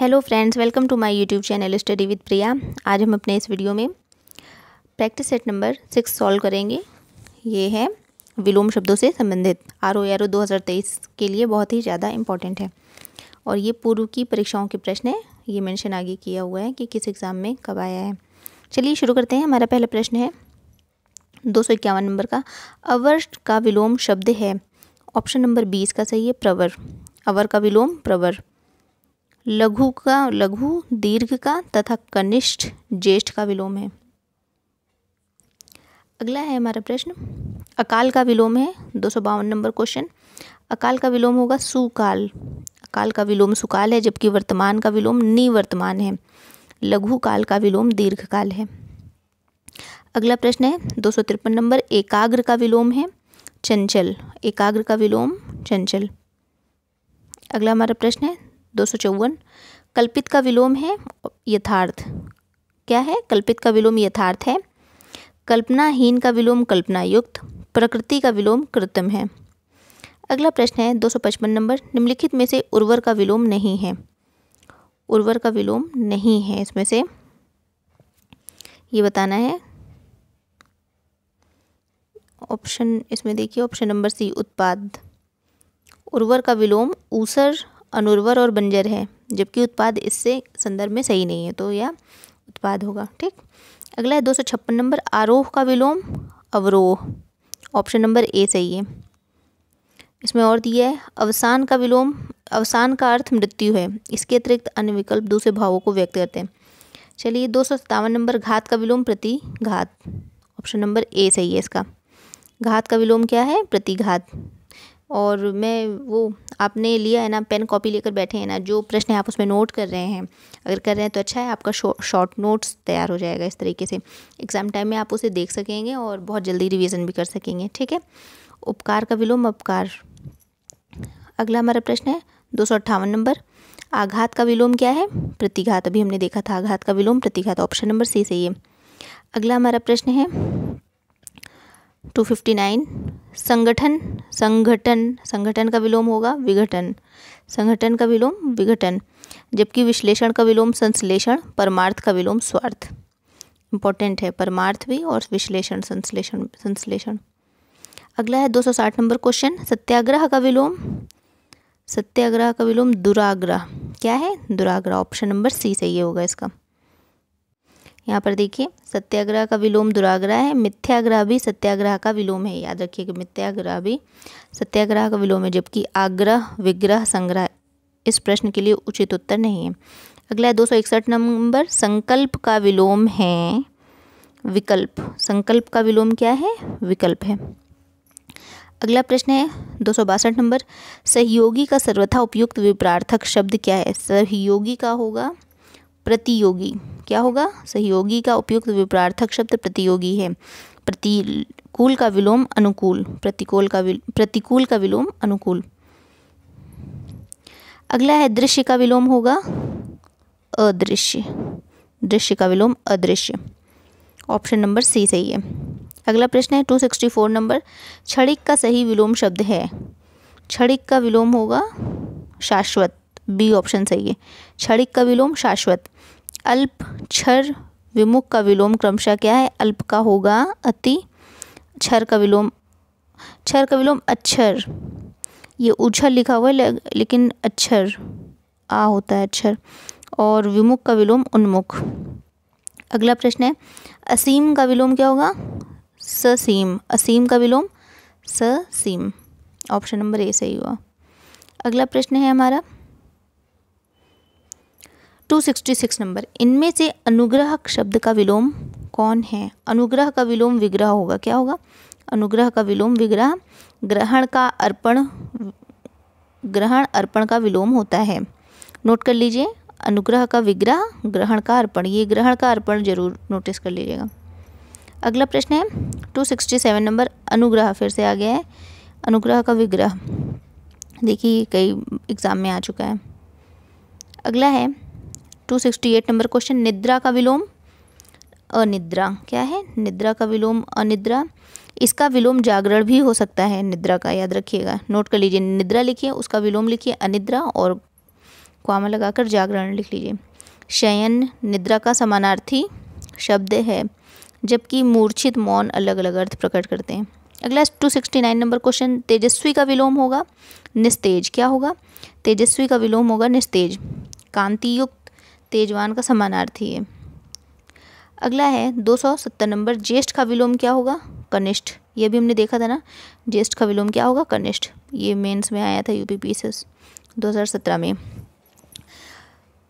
hello friends welcome to my YouTube channel study with Priya आज हम अपने इस वीडियो में practice set number six solve करेंगे ये है विलोम शब्दों से संबंधित आर ओ आर ओ दो के लिए बहुत ही ज़्यादा इम्पॉर्टेंट है और ये पूर्व की परीक्षाओं के प्रश्न है ये मेंशन आगे किया हुआ है कि किस एग्ज़ाम में कब आया है चलिए शुरू करते हैं हमारा पहला प्रश्न है दो नंबर का अवर का विलोम शब्द है ऑप्शन नंबर बीस का सही है प्रवर अवर का विलोम प्रवर लघु का लघु दीर्घ का तथा कनिष्ठ ज्येष्ठ का विलोम है अगला है हमारा प्रश्न अकाल का विलोम है दो सौ बावन नंबर क्वेश्चन अकाल का विलोम होगा सुकाल अकाल का विलोम सुकाल है जबकि वर्तमान का विलोम निवर्तमान है लघु काल का विलोम दीर्घकाल है अगला प्रश्न है दो सौ तिरपन नंबर एकाग्र का विलोम है चंचल एकाग्र का विलोम चंचल अगला हमारा प्रश्न है दो सौ चौवन कल्पित का विलोम है यथार्थ क्या है कल्पित का विलोम यथार्थ है कल्पनाहीन का विलोम कल्पना युक्त प्रकृति का विलोम कृत्रिम है अगला प्रश्न है दो सौ पचपन नंबर निम्नलिखित में से उर्वर का विलोम नहीं है उर्वर का विलोम नहीं है इसमें से ये बताना है ऑप्शन इसमें देखिए ऑप्शन नंबर सी उत्पाद उर्वर का विलोम ऊसर अनुर्वर और बंजर है जबकि उत्पाद इससे संदर्भ में सही नहीं है तो यह उत्पाद होगा ठीक अगला है दो सौ छप्पन नंबर आरोह का विलोम अवरोह ऑप्शन नंबर ए सही है इसमें और दिया है अवसान का विलोम अवसान का अर्थ मृत्यु है इसके अतिरिक्त अन्य विकल्प दूसरे भावों को व्यक्त करते हैं चलिए दो सौ सत्तावन नंबर घात का विलोम प्रतिघात ऑप्शन नंबर ए सही है इसका घात का विलोम क्या है प्रतिघात और मैं वो आपने लिया है ना पेन कॉपी लेकर बैठे हैं ना जो प्रश्न है आप उसमें नोट कर रहे हैं अगर कर रहे हैं तो अच्छा है आपका शॉर्ट नोट्स तैयार हो जाएगा इस तरीके से एग्ज़ाम टाइम में आप उसे देख सकेंगे और बहुत जल्दी रिवीजन भी कर सकेंगे ठीक है उपकार का विलोम उपकार अगला हमारा प्रश्न है दो नंबर आघात का विलोम क्या है प्रतिघात अभी हमने देखा था आघात का विलोम प्रतिघात ऑप्शन नंबर सी सही है अगला हमारा प्रश्न है टू फिफ्टी नाइन संगठन संगठन संगठन का विलोम होगा विघटन संगठन का विलोम विघटन जबकि विश्लेषण का विलोम संश्लेषण परमार्थ का विलोम स्वार्थ इंपॉर्टेंट है परमार्थ भी और विश्लेषण संश्लेषण संश्लेषण अगला है 260 नंबर क्वेश्चन सत्याग्रह का विलोम सत्याग्रह का विलोम दुराग्रह क्या है दुराग्रह ऑप्शन नंबर सी सही होगा इसका यहाँ पर देखिए सत्याग्रह का विलोम दुराग्रह है मिथ्याग्रह भी सत्याग्रह का विलोम है याद कि मिथ्याग्रह भी सत्याग्रह का विलोम है जबकि आग्रह विग्रह संग्रह इस प्रश्न के लिए उचित उत्तर नहीं है अगला दो नंबर संकल्प का विलोम है विकल्प संकल्प का विलोम क्या है विकल्प है अगला प्रश्न है दो नंबर सहयोगी का सर्वथा उपयुक्त विप्रार्थक शब्द क्या है सहयोगी का होगा प्रतियोगी क्या होगा सहयोगी का उपयुक्त विप्रार्थक शब्द प्रतियोगी है प्रतिकूल का विलोम अनुकूल प्रतिकूल का प्रतिकूल का विलोम अनुकूल अगला है दृश्य का विलोम होगा अदृश्य दृश्य का विलोम अदृश्य ऑप्शन नंबर सी सही है अगला प्रश्न है टू सिक्सटी फोर नंबर क्षणिक का सही विलोम शब्द है क्षणिक का विलोम होगा शाश्वत बी ऑप्शन सही है क्षणिक का विलोम शाश्वत अल्प छर विमुख का विलोम क्रमशः क्या है अल्प का होगा अति छर का विलोम छर का विलोम अक्षर ये उछर लिखा हुआ है लेकिन अक्षर आ होता है अक्षर और विमुख का विलोम उन्मुख अगला प्रश्न है असीम का विलोम क्या होगा ससीम असीम का विलोम ससीम ऑप्शन नंबर ए सही हुआ अगला प्रश्न है हमारा 266 नंबर इनमें से अनुग्रह शब्द का विलोम कौन है अनुग्रह का विलोम विग्रह होगा क्या होगा अनुग्रह का विलोम विग्रह ग्रहण का अर्पण ग्रहण अर्पण का विलोम होता है नोट कर लीजिए अनुग्रह का विग्रह ग्रहण का अर्पण ये ग्रहण का अर्पण जरूर नोटिस कर लीजिएगा अगला प्रश्न है टू सिक्सटी सेवन नंबर अनुग्रह फिर से आ गया है अनुग्रह का विग्रह देखिए कई एग्ज़ाम में आ चुका है अगला है two sixty eight number question निद्रा का विलोम अनिद्रा क्या है निद्रा का विलोम अनिद्रा इसका विलोम जागरण भी हो सकता है निद्रा का याद रखिएगा नोट कर लीजिए निद्रा लिखिए उसका विलोम लिखिए अनिद्रा और क्वामा लगाकर जागरण लिख लीजिए शयन निद्रा का समानार्थी शब्द है जबकि मूर्छित मौन अलग अलग अर्थ प्रकट करते हैं अगला two sixty nine number question तेजस्वी का विलोम होगा निस्तेज क्या होगा तेजस्वी का विलोम होगा निस्तेज कांति तेजवान का समानार्थी है अगला है दो सौ सत्तर नंबर ज्येष्ठ का विलोम क्या होगा कनिष्ठ ये भी हमने देखा था ना ज्येष्ठ का विलोम क्या होगा कनिष्ठ ये मेंस में आया था यूपी पी एस दो हज़ार सत्रह में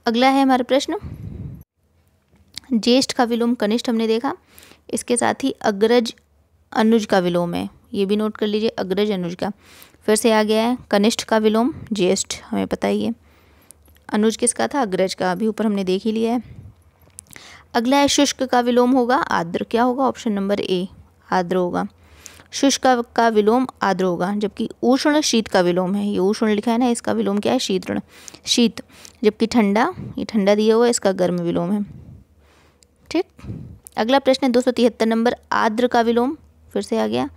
अगला है हमारा प्रश्न ज्येष्ठ का विलोम कनिष्ठ हमने देखा इसके साथ ही अग्रज अनुज का विलोम है ये भी नोट कर लीजिए अग्रज अनुज का फिर से आ गया है कनिष्ठ का विलोम ज्येष्ठ हमें पता ही है अनुज किसका था अग्रज का अभी ऊपर हमने देख ही लिया है अगला है शुष्क का विलोम होगा आद्र क्या होगा ऑप्शन नंबर ए आद्र होगा शुष्क का विलोम आद्र होगा जबकि उष्ण शीत का विलोम है ये उष्ण लिखा है ना इसका विलोम क्या है शीतण शीत जबकि ठंडा ये ठंडा दिया हुआ है इसका गर्म विलोम है ठीक अगला प्रश्न है दो सौ तिहत्तर नंबर आद्र का विलोम फिर से आ गया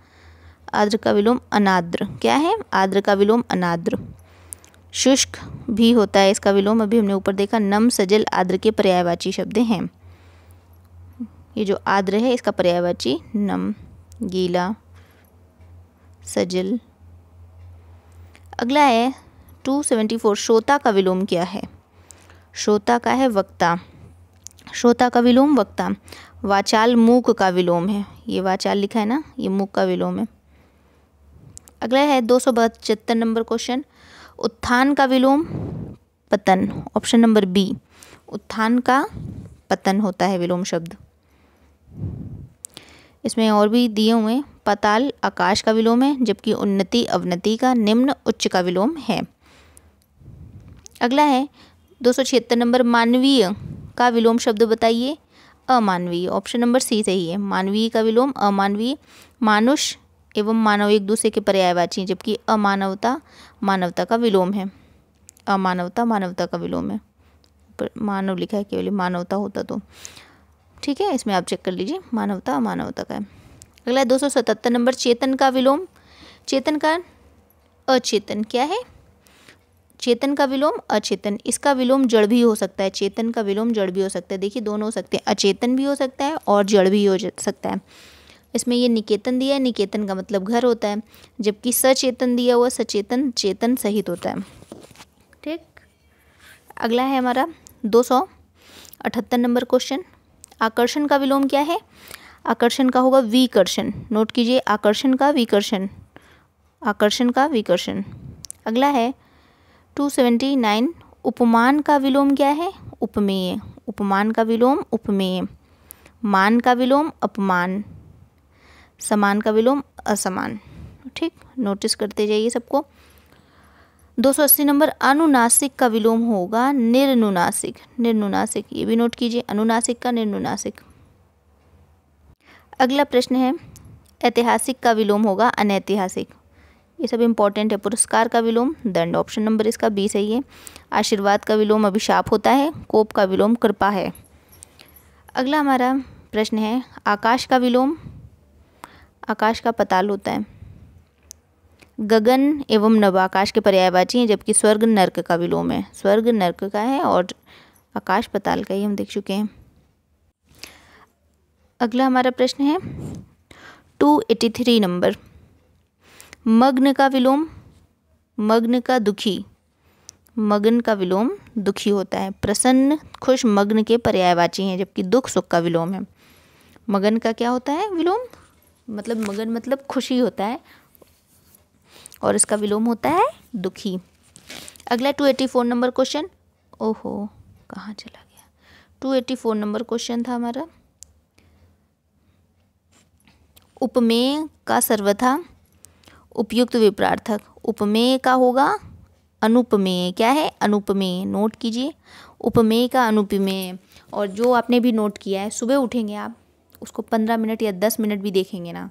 आद्र का विलोम अनाद्र क्या है आद्र का विलोम अनाद्र शुष्क भी होता है इसका विलोम अभी हमने ऊपर देखा नम सजल आद्र के पर्यायवाची शब्द हैं ये जो आद्र है इसका पर्यायवाची नम गीला सजल अगला है 274 श्रोता का विलोम क्या है श्रोता का है वक्ता श्रोता का विलोम वक्ता वाचाल मूक का विलोम है ये वाचाल लिखा है ना ये मूक का विलोम है अगला है दो सौ पचहत्तर नंबर क्वेश्चन उत्थान का विलोम पतन ऑप्शन नंबर बी उत्थान का पतन होता है विलोम शब्द इसमें और भी दिए हुए पताल आकाश का विलोम है जबकि उन्नति अवनति का निम्न उच्च का विलोम है अगला है दो सौ छिहत्तर नंबर मानवीय का विलोम शब्द बताइए अमानवीय ऑप्शन नंबर सी सही है मानवीय का विलोम अमानवीय मानुष एवं मानव एक दूसरे के पर्यायवाची हैं जबकि अमानवता मानवता का विलोम है अमानवता मानवता का विलोम है पर मानव लिखा है केवल मानवता होता तो ठीक है इसमें आप चेक कर लीजिए मानवता अमानवता का है अगला दो सौ सतहत्तर नंबर चेतन का विलोम चेतन का अचेतन क्या है चेतन का विलोम अचेतन इसका विलोम जड़ भी हो सकता है चेतन का विलोम जड़ भी हो सकता है देखिए दोनों हो सकते हैं अचेतन भी हो सकता है और जड़ भी हो सकता है इसमें ये निकेतन दिया है निकेतन का मतलब घर होता है जबकि सचेतन दिया हुआ सचेतन चेतन सहित होता है ठीक अगला है हमारा दो सौ अठहत्तर नंबर क्वेश्चन आकर्षण का विलोम क्या है आकर्षण का होगा विकर्षण नोट कीजिए आकर्षण का विकर्षण आकर्षण का विकर्षण अगला है टू सेवेंटी नाइन उपमान का विलोम क्या है उपमेय उपमान का विलोम उपमेय मान का विलोम अपमान समान का विलोम असमान ठीक नोटिस करते जाइए सबको 280 नंबर अनुनासिक का विलोम होगा निर्नुनासिक निर्नुनासिक ये भी नोट कीजिए अनुनासिक का निर्नुनासिक अगला प्रश्न है ऐतिहासिक का विलोम होगा अनैतिहासिक ये सब इम्पॉर्टेंट है पुरस्कार का विलोम दंड ऑप्शन नंबर इसका बी सही है आशीर्वाद का विलोम अभिशाप होता है कोप का विलोम कृपा है अगला हमारा प्रश्न है आकाश का विलोम आकाश का पताल होता है गगन एवं नव आकाश के पर्यायवाची हैं जबकि स्वर्ग नर्क का विलोम है स्वर्ग नर्क का है और आकाश पताल का ही हम देख चुके हैं अगला हमारा प्रश्न है टू एटी थ्री नंबर मग्न का विलोम मग्न का दुखी मग्न का विलोम दुखी होता है प्रसन्न खुश मग्न के पर्यायवाची हैं जबकि दुख सुख का विलोम है मगन का क्या होता है विलोम मतलब मगन मतलब खुशी होता है और इसका विलोम होता है दुखी अगला two eighty four number question ओहो कहाँ चला गया two eighty four number question था हमारा उपमेय का सर्वथा उपयुक्त विप्रार्थक उपमेय का होगा अनुपमेय क्या है अनुपमेय नोट कीजिए उपमेय का अनुपमेय और जो आपने भी नोट किया है सुबह उठेंगे आप उसको पंद्रह मिनट या दस मिनट भी देखेंगे ना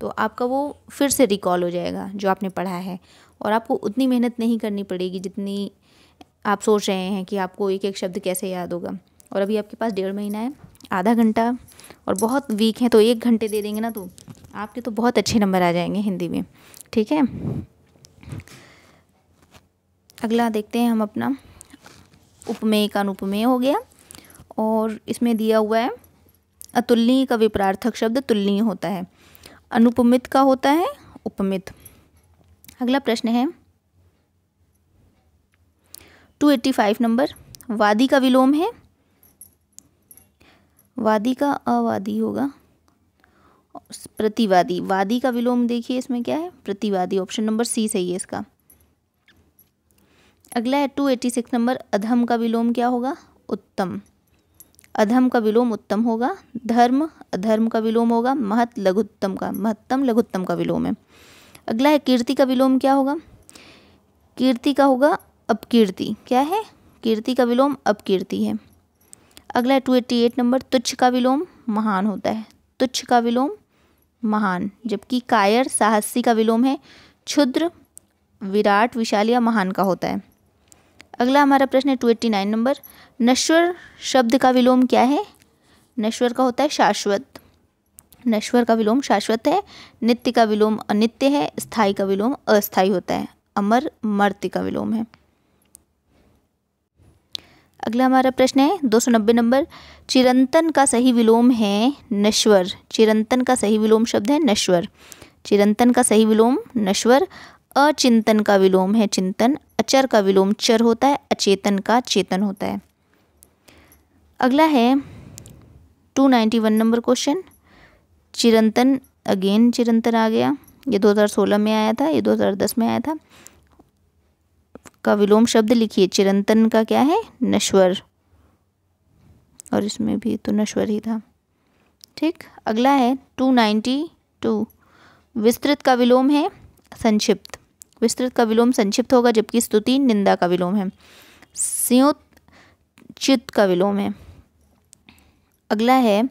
तो आपका वो फिर से रिकॉल हो जाएगा जो आपने पढ़ा है और आपको उतनी मेहनत नहीं करनी पड़ेगी जितनी आप सोच रहे हैं कि आपको एक एक शब्द कैसे याद होगा और अभी आपके पास डेढ़ महीना है आधा घंटा और बहुत वीक है तो एक घंटे दे देंगे ना तो आपके तो बहुत अच्छे नंबर आ जाएंगे हिंदी में ठीक है अगला देखते हैं हम अपना उपमेय का अनुपमेय हो गया और इसमें दिया हुआ है अतुलनीय का विपरार्थक शब्द तुलनीय होता है अनुपमित का होता है उपमित अगला प्रश्न है 285 नंबर वादी का विलोम है वादी का अवादी होगा प्रतिवादी वादी का विलोम देखिए इसमें क्या है प्रतिवादी ऑप्शन नंबर सी सही है इसका अगला है टू एटी सिक्स नंबर अधम का विलोम क्या होगा उत्तम अधम का विलोम उत्तम होगा धर्म अधर्म का विलोम होगा महत लघुत्तम का महत्तम लघुत्तम का विलोम है अगला है कीर्ति का विलोम क्या होगा कीर्ति का होगा अपकीर्ति क्या है कीर्ति का विलोम अपकीर्ति है अगला है टू एट्टी एट नंबर तुच्छ का विलोम महान होता है तुच्छ का विलोम महान जबकि कायर साहसी का विलोम है क्षुद्र विराट विशाल या महान का होता है अगला हमारा प्रश्न है ट्वेंटी नाइन नंबर नश्वर शब्द का विलोम क्या है नश्वर का होता है शाश्वत नश्वर का विलोम शाश्वत है नित्य का विलोम अनित्य है स्थाई का विलोम अस्थाई होता है अमर मर्त्य का विलोम है अगला हमारा प्रश्न है दो सौ नब्बे नंबर चिरंतन का सही विलोम है नश्वर चिरंतन का सही विलोम शब्द है नश्वर चिरंतन का सही विलोम नश्वर अचिंतन का विलोम है चिंतन अचर का विलोम चर होता है अचेतन का चेतन होता है अगला है टू वन नंबर क्वेश्चन चिरंतन अगेन चिरंतन आ गया ये 2016 में आया था ये 2010 में आया था का विलोम शब्द लिखिए चिरंतन का क्या है नश्वर और इसमें भी तो नश्वर ही था ठीक अगला है टू नाइन्टी टू विस्तृत का विलोम है संक्षिप्त विस्तृत का विलोम संक्षिप्त होगा जबकि स्तुति निंदा का विलोम है संयुक्त चित्त का विलोम है अगला है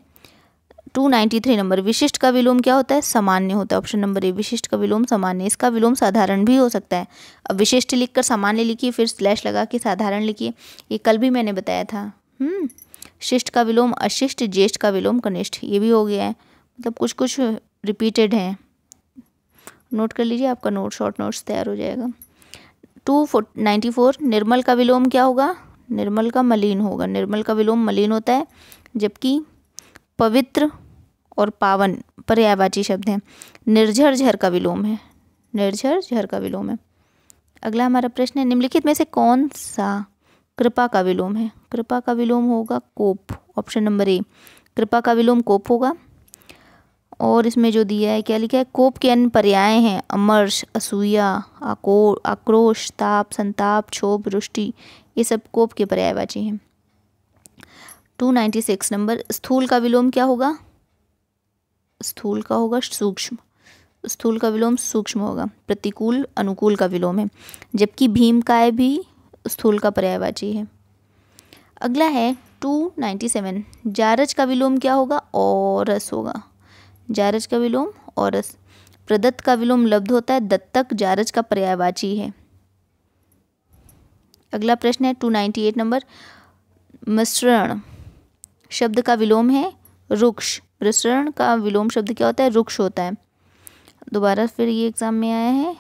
293 नंबर विशिष्ट का विलोम क्या होता है सामान्य होता है ऑप्शन नंबर ए विशिष्ट का विलोम सामान्य इसका विलोम साधारण भी हो सकता है अब विशिष्ट लिखकर सामान्य लिखिए फिर स्लैश लगा के साधारण लिखिए ये कल भी मैंने बताया था हम्म, शिष्ट का विलोम अशिष्ट ज्येष्ठ का विलोम कनिष्ठ ये भी हो गया है मतलब कुछ कुछ रिपीटेड हैं नोट कर लीजिए आपका नोट शॉर्ट नोट्स तैयार हो जाएगा टू नाइन्टी फोर निर्मल का विलोम क्या होगा निर्मल का मलिन होगा निर्मल का विलोम मलिन होता है जबकि पवित्र और पावन पर्यायवाची शब्द हैं निर्झर झर का विलोम है निर्झर झर का विलोम है अगला हमारा प्रश्न है निम्नलिखित में से कौन सा कृपा का विलोम है कृपा का विलोम होगा कोप ऑप्शन नंबर ए कृपा का विलोम कोप होगा और इसमें जो दिया है क्या लिखा है कोप के अन्य पर्याय हैं अमर्श असूया आको आक्रोश ताप संताप क्षोभ रुष्टि ये सब कोप के पर्यायवाची हैं 296 नंबर स्थूल का विलोम क्या होगा स्थूल का होगा सूक्ष्म स्थूल का विलोम सूक्ष्म होगा प्रतिकूल अनुकूल का विलोम है जबकि भीम काय भी स्थूल का पर्यायवाची है अगला है 297 जारज का विलोम क्या होगा औरस होगा जारज का विलोम और प्रदत्त का विलोम लब्ध होता है दत्तक जारज का पर्यायवाची है अगला प्रश्न है टू नाइन्टी एट नंबर मिश्रण शब्द का विलोम है रुक्ष मिश्रण का विलोम शब्द क्या होता है रुक्ष होता है दोबारा फिर ये एग्ज़ाम में आया है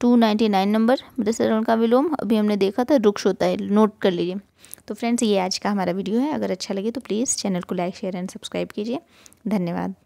टू नाइन्टी नाइन नंबर मिश्रण का विलोम अभी हमने देखा था रुक्ष होता है नोट कर लीजिए तो फ्रेंड्स ये आज का हमारा वीडियो है अगर अच्छा लगे तो प्लीज़ चैनल को लाइक शेयर एंड सब्सक्राइब कीजिए धन्यवाद